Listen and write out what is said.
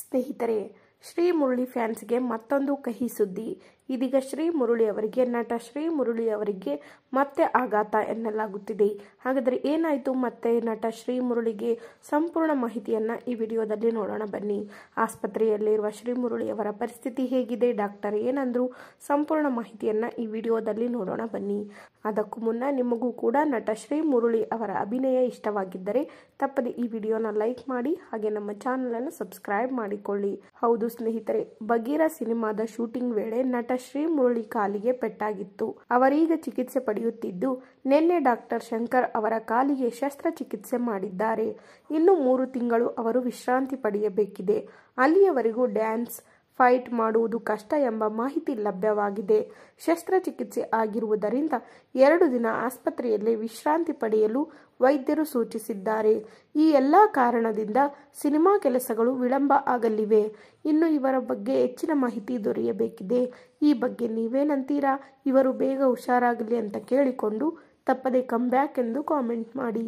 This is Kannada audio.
ಸ್ನೇಹಿತರೆ ಶ್ರೀ ಮುರಳಿ ಫ್ಯಾನ್ಸ್ಗೆ ಮತ್ತೊಂದು ಕಹಿ ಸುದ್ದಿ ಇದೀಗ ಶ್ರೀ ಮುರುಳಿ ಅವರಿಗೆ ನಟ ಶ್ರೀ ಮುರುಳಿ ಅವರಿಗೆ ಮತ್ತೆ ಆಘಾತ ಎನ್ನಲಾಗುತ್ತಿದೆ ಹಾಗಾದರೆ ಏನಾಯಿತು ಮತ್ತೆ ನಟ ಶ್ರೀ ಮುರುಳಿಗೆ ಸಂಪೂರ್ಣ ಮಾಹಿತಿಯನ್ನು ಈ ವಿಡಿಯೋದಲ್ಲಿ ನೋಡೋಣ ಬನ್ನಿ ಆಸ್ಪತ್ರೆಯಲ್ಲಿರುವ ಶ್ರೀ ಮುರುಳಿ ಅವರ ಪರಿಸ್ಥಿತಿ ಹೇಗಿದೆ ಡಾಕ್ಟರ್ ಏನಂದ್ರು ಸಂಪೂರ್ಣ ಮಾಹಿತಿಯನ್ನು ಈ ವಿಡಿಯೋದಲ್ಲಿ ನೋಡೋಣ ಬನ್ನಿ ಅದಕ್ಕೂ ಮುನ್ನ ನಿಮಗೂ ಕೂಡ ನಟ ಶ್ರೀ ಮುರುಳಿ ಅವರ ಅಭಿನಯ ಇಷ್ಟವಾಗಿದ್ದರೆ ತಪ್ಪದೆ ಈ ವಿಡಿಯೋನ ಲೈಕ್ ಮಾಡಿ ಹಾಗೆ ನಮ್ಮ ಚಾನಲನ್ನು ಸಬ್ಸ್ಕ್ರೈಬ್ ಮಾಡಿಕೊಳ್ಳಿ ಹೌದು ಸ್ನೇಹಿತರೆ ಬಗೀರ ಸಿನಿಮಾದ ಶೂಟಿಂಗ್ ವೇಳೆ ನಟ ಶ್ರೀಮುರಳಿ ಕಾಲಿಗೆ ಪೆಟ್ಟಾಗಿತ್ತು ಅವರೀಗ ಚಿಕಿತ್ಸೆ ಪಡೆಯುತ್ತಿದ್ದು ನಿನ್ನೆ ಡಾಕ್ಟರ್ ಶಂಕರ್ ಅವರ ಕಾಲಿಗೆ ಶಸ್ತ್ರಚಿಕಿತ್ಸೆ ಮಾಡಿದ್ದಾರೆ ಇನ್ನು ಮೂರು ತಿಂಗಳು ಅವರು ವಿಶ್ರಾಂತಿ ಪಡೆಯಬೇಕಿದೆ ಅಲ್ಲಿಯವರೆಗೂ ಡ್ಯಾನ್ಸ್ ಫೈಟ್ ಮಾಡುವುದು ಕಷ್ಟ ಎಂಬ ಮಾಹಿತಿ ಲಭ್ಯವಾಗಿದೆ ಶಸ್ತ್ರಚಿಕಿತ್ಸೆ ಆಗಿರುವುದರಿಂದ ಎರಡು ದಿನ ಆಸ್ಪತ್ರೆಯಲ್ಲಿ ವಿಶ್ರಾಂತಿ ಪಡೆಯಲು ವೈದ್ಯರು ಸೂಚಿಸಿದ್ದಾರೆ ಈ ಎಲ್ಲ ಕಾರಣದಿಂದ ಸಿನಿಮಾ ಕೆಲಸಗಳು ವಿಳಂಬ ಆಗಲಿವೆ ಇನ್ನು ಇವರ ಬಗ್ಗೆ ಹೆಚ್ಚಿನ ಮಾಹಿತಿ ದೊರೆಯಬೇಕಿದೆ ಈ ಬಗ್ಗೆ ನೀವೇನಂತೀರಾ ಇವರು ಬೇಗ ಹುಷಾರಾಗಲಿ ಅಂತ ಕೇಳಿಕೊಂಡು ತಪ್ಪದೆ ಕಮ್ ಬ್ಯಾಕ್ ಎಂದು ಕಾಮೆಂಟ್ ಮಾಡಿ